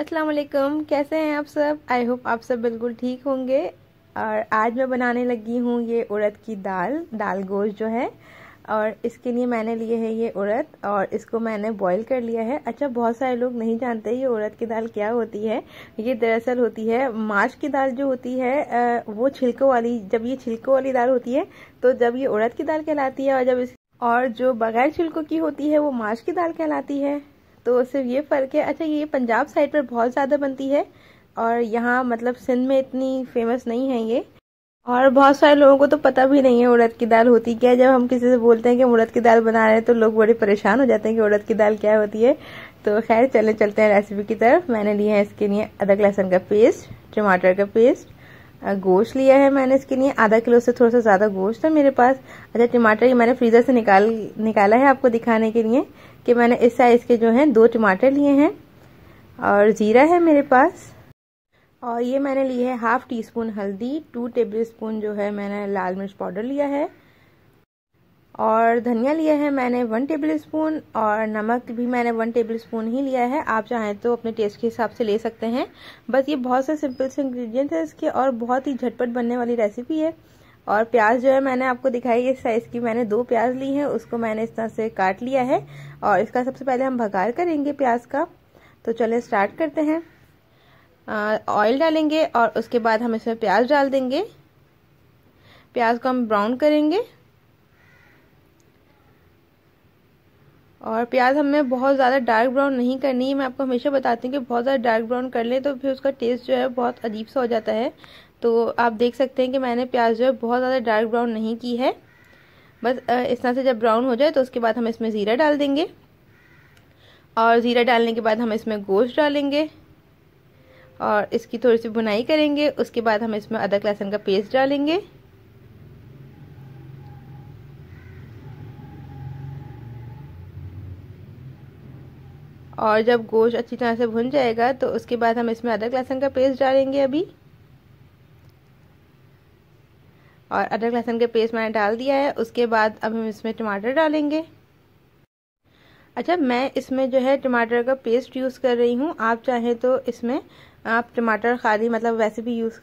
अस्सलाम वालेकुम कैसे हैं आप सब आई होप आप सब बिल्कुल ठीक होंगे और आज मैं बनाने लगी हूँ ये उड़द की दाल दाल गोश्त जो है और इसके लिए मैंने लिए है ये उड़द और इसको मैंने बॉईल कर लिया है अच्छा बहुत सारे लोग नहीं जानते ये उड़द की दाल क्या होती है ये दरअसल होती है माश की दाल जो होती है वो छिलकों वाली जब ये छिलकों वाली दाल होती है तो जब ये उड़द की दाल कहलाती है और जब इस और जो बगैर छिलकों की होती है वो माश की दाल कहलाती है तो सिर्फ ये फ़र्क है अच्छा ये पंजाब साइड पर बहुत ज़्यादा बनती है और यहाँ मतलब सिंध में इतनी फेमस नहीं है ये और बहुत सारे लोगों को तो पता भी नहीं है उड़द की दाल होती क्या है जब हम किसी से बोलते हैं कि हम उड़द की दाल बना रहे हैं तो लोग बड़े परेशान हो जाते हैं कि उड़द की दाल क्या होती है तो खैर चले चलते हैं रेसिपी की तरफ मैंने लिए है इसके लिए अदरक लहसुन का पेस्ट टमाटर का पेस्ट गोश्त लिया है मैंने इसके लिए आधा किलो से थोड़ा सा ज़्यादा गोश्त है मेरे पास अच्छा टमाटर ये मैंने फ्रीज़र से निकाल निकाला है आपको दिखाने के लिए कि मैंने इस साइज़ के जो हैं दो टमाटर लिए हैं और ज़ीरा है मेरे पास और ये मैंने ली है हाफ़ टी स्पून हल्दी टू टेबल स्पून जो है मैंने लाल मिर्च पाउडर लिया है और धनिया लिया है मैंने वन टेबल स्पून और नमक भी मैंने वन टेबल स्पून ही लिया है आप चाहें तो अपने टेस्ट के हिसाब से ले सकते हैं बस ये बहुत से सिंपल से इंग्रेडिएंट्स हैं इसके और बहुत ही झटपट बनने वाली रेसिपी है और प्याज जो है मैंने आपको दिखाई इस साइज़ की मैंने दो प्याज ली है उसको मैंने इस तरह से काट लिया है और इसका सबसे पहले हम भगार करेंगे प्याज का तो चलें स्टार्ट करते हैं ऑयल डालेंगे और उसके बाद हम इसमें प्याज डाल देंगे प्याज को हम ब्राउन करेंगे और प्याज हमें बहुत ज़्यादा डार्क ब्राउन नहीं करनी है मैं आपको हमेशा बताती हूँ कि बहुत ज़्यादा डार्क ब्राउन कर लें तो फिर उसका टेस्ट जो है बहुत अजीब सा हो जाता है तो आप देख सकते हैं कि मैंने प्याज जो है बहुत ज़्यादा डार्क ब्राउन नहीं की है बस इस तरह से जब ब्राउन हो जाए तो उसके बाद हम इसमें ज़ीरा डाल देंगे और ज़ीरा डालने के बाद हम इसमें गोश्त डालेंगे और इसकी थोड़ी सी बुनाई करेंगे उसके बाद हम इसमें अदरक लहसुन का पेस्ट डालेंगे और जब गोश्त अच्छी तरह से भुन जाएगा तो उसके बाद हम इसमें अदरक लहसुन का पेस्ट डालेंगे अभी और अदरक लहसुन का पेस्ट मैंने डाल दिया है उसके बाद अब हम इसमें टमाटर डालेंगे अच्छा मैं इसमें जो है टमाटर का पेस्ट यूज़ कर रही हूँ आप चाहें तो इसमें आप टमाटर खाली मतलब वैसे भी यूज़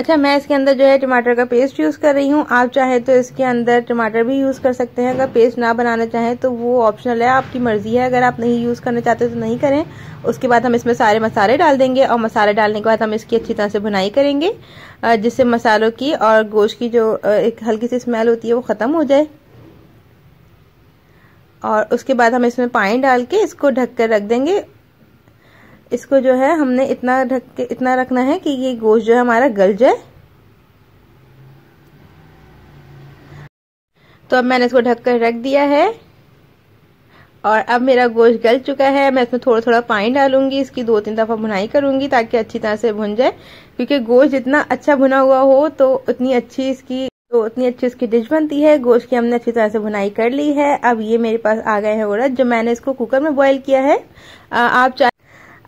अच्छा मैं इसके अंदर जो है टमाटर का पेस्ट यूज़ कर रही हूँ आप चाहे तो इसके अंदर टमाटर भी यूज़ कर सकते हैं अगर पेस्ट ना बनाना चाहें तो वो ऑप्शनल है आपकी मर्ज़ी है अगर आप नहीं यूज़ करना चाहते तो नहीं करें उसके बाद हम इसमें सारे मसाले डाल देंगे और मसाले डालने के बाद हम इसकी अच्छी तरह से भुनाई करेंगे जिससे मसालों की और गोश्त की जो एक हल्की सी स्मेल होती है वो ख़त्म हो जाए और उसके बाद हम इसमें पानी डाल के इसको ढक कर रख देंगे इसको जो है हमने इतना रख के इतना रखना है कि ये गोश्त जो है हमारा गल जाए तो अब मैंने इसको ढककर रख दिया है और अब मेरा गोश्त गल चुका है मैं इसमें थोड़ा थोड़ा पानी डालूंगी इसकी दो तीन दफ़ा भुनाई करूंगी ताकि अच्छी तरह से भुन जाए क्योंकि गोश्त जितना अच्छा भुना हुआ हो तो उतनी अच्छी इसकी तो उतनी अच्छी इसकी डिश बनती है गोश्त की हमने अच्छी तरह से भुनाई कर ली है अब ये मेरे पास आ गए हैं उड़द जो मैंने इसको कुकर में बॉयल किया है आप चाहे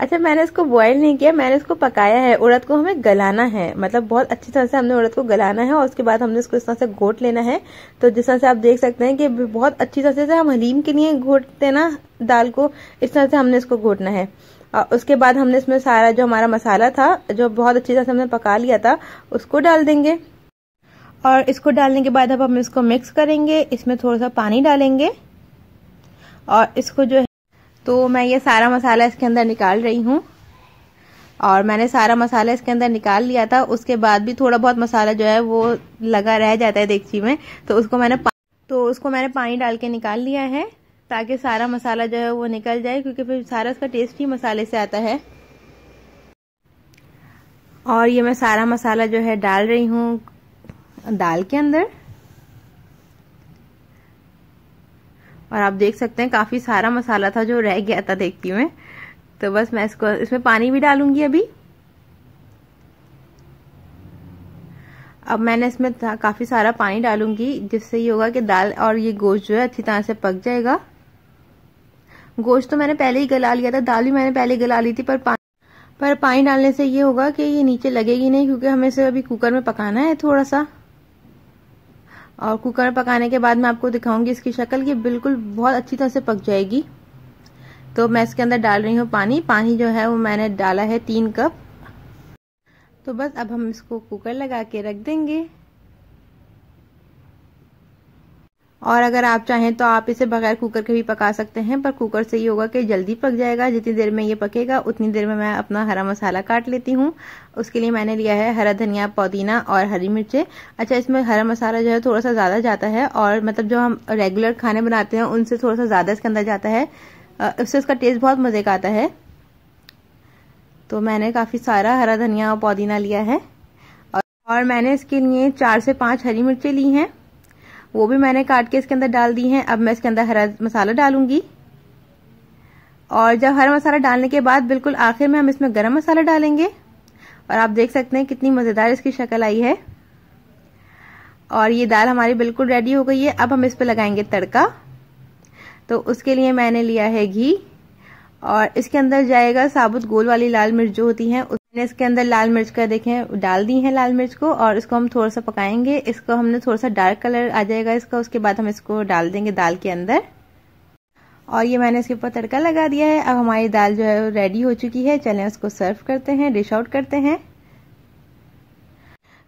अच्छा मैंने इसको बॉईल नहीं किया मैंने इसको पकाया है उड़द को हमें गलाना है मतलब बहुत अच्छी तरह से हमने उड़द को गलाना है और उसके बाद हमने इसको इस तरह से घोट लेना है तो जिस तरह से आप देख सकते हैं कि बहुत अच्छी तरह से हम हलीम के लिए घोटते ना दाल को इस तरह से हमने इसको घोटना है और उसके बाद हमने इसमें सारा जो हमारा मसाला था जो बहुत अच्छी तरह से हमने पका लिया था उसको डाल देंगे और इसको डालने के बाद अब हम इसको मिक्स करेंगे इसमें थोड़ा सा पानी डालेंगे और इसको जो तो मैं ये सारा मसाला इसके अंदर निकाल रही हूँ और मैंने सारा मसाला इसके अंदर निकाल लिया था उसके बाद भी थोड़ा बहुत मसाला जो है वो लगा रह जाता है देखची में तो उसको मैंने तो उसको मैंने पानी डाल के निकाल लिया है ताकि सारा मसाला जो है वो निकल जाए क्योंकि फिर सारा उसका टेस्ट ही मसाले से आता है और ये मैं सारा मसाला जो है डाल रही हूँ दाल के अंदर और आप देख सकते हैं काफ़ी सारा मसाला था जो रह गया था देखती हुए तो बस मैं इसको इसमें पानी भी डालूंगी अभी अब मैंने इसमें काफ़ी सारा पानी डालूंगी जिससे ये होगा कि दाल और ये गोश्त जो है अच्छी तरह से पक जाएगा गोश्त तो मैंने पहले ही गला लिया था दाल भी मैंने पहले गला ली थी पर पानी पर पानी डालने से ये होगा कि ये नीचे लगेगी नहीं क्योंकि हमें इसे अभी कुकर में पकाना है थोड़ा सा और कुकर पकाने के बाद मैं आपको दिखाऊंगी इसकी शक्ल ये बिल्कुल बहुत अच्छी तरह से पक जाएगी तो मैं इसके अंदर डाल रही हूँ पानी पानी जो है वो मैंने डाला है तीन कप तो बस अब हम इसको कुकर लगा के रख देंगे और अगर आप चाहें तो आप इसे बगैर कुकर के भी पका सकते हैं पर कुकर से ये होगा कि जल्दी पक जाएगा जितनी देर में ये पकेगा उतनी देर में मैं अपना हरा मसाला काट लेती हूँ उसके लिए मैंने लिया है हरा धनिया पुदीना और हरी मिर्चें अच्छा इसमें हरा मसाला जो है थोड़ा सा ज़्यादा जाता है और मतलब जो हम रेगुलर खाने बनाते हैं उनसे थोड़ा सा ज़्यादा इसके अंदर जाता है उससे इसका टेस्ट बहुत मज़े का आता है तो मैंने काफ़ी सारा हरा धनिया और पुदीना लिया है और मैंने इसके लिए चार से पाँच हरी मिर्चें ली हैं वो भी मैंने काट के इसके अंदर डाल दी हैं अब मैं इसके अंदर हरा मसाला डालूंगी और जब हरा मसाला डालने के बाद बिल्कुल आखिर में हम इसमें गर्म मसाला डालेंगे और आप देख सकते हैं कितनी मज़ेदार इसकी शक्ल आई है और ये दाल हमारी बिल्कुल रेडी हो गई है अब हम इस पर लगाएंगे तड़का तो उसके लिए मैंने लिया है घी और इसके अंदर जाएगा साबुत गोल वाली लाल मिर्च जो होती है मैंने इसके अंदर लाल मिर्च का देखें डाल दी है लाल मिर्च को और इसको हम थोड़ा सा पकाएंगे इसको हमने थोड़ा सा डार्क कलर आ जाएगा इसका उसके बाद हम इसको डाल देंगे दाल के अंदर और ये मैंने इसके ऊपर तड़का लगा दिया है अब हमारी दाल जो है रेडी हो चुकी है चलें उसको सर्व करते हैं डिश आउट करते हैं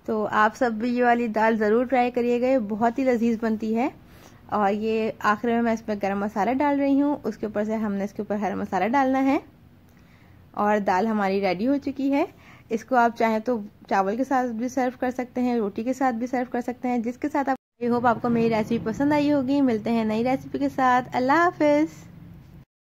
तो आप सब भी ये वाली दाल ज़रूर ट्राई करिएगा बहुत ही लजीज बनती है और ये आखिर में मैं इसमें गर्म मसाला डाल रही हूँ उसके ऊपर से हमने इसके ऊपर हरा मसाला डालना है और दाल हमारी रेडी हो चुकी है इसको आप चाहें तो चावल के साथ भी सर्व कर सकते हैं रोटी के साथ भी सर्व कर सकते हैं जिसके साथ आप आई होप आपको मेरी रेसिपी पसंद आई होगी मिलते हैं नई रेसिपी के साथ अल्लाह हाफिज़